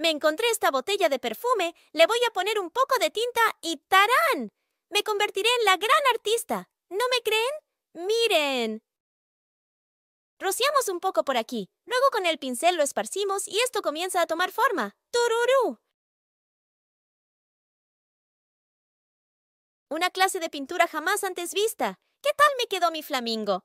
Me encontré esta botella de perfume, le voy a poner un poco de tinta y ¡tarán! Me convertiré en la gran artista. ¿No me creen? Miren. Rociamos un poco por aquí, luego con el pincel lo esparcimos y esto comienza a tomar forma. ¡Tururú! Una clase de pintura jamás antes vista. ¿Qué tal me quedó mi flamingo?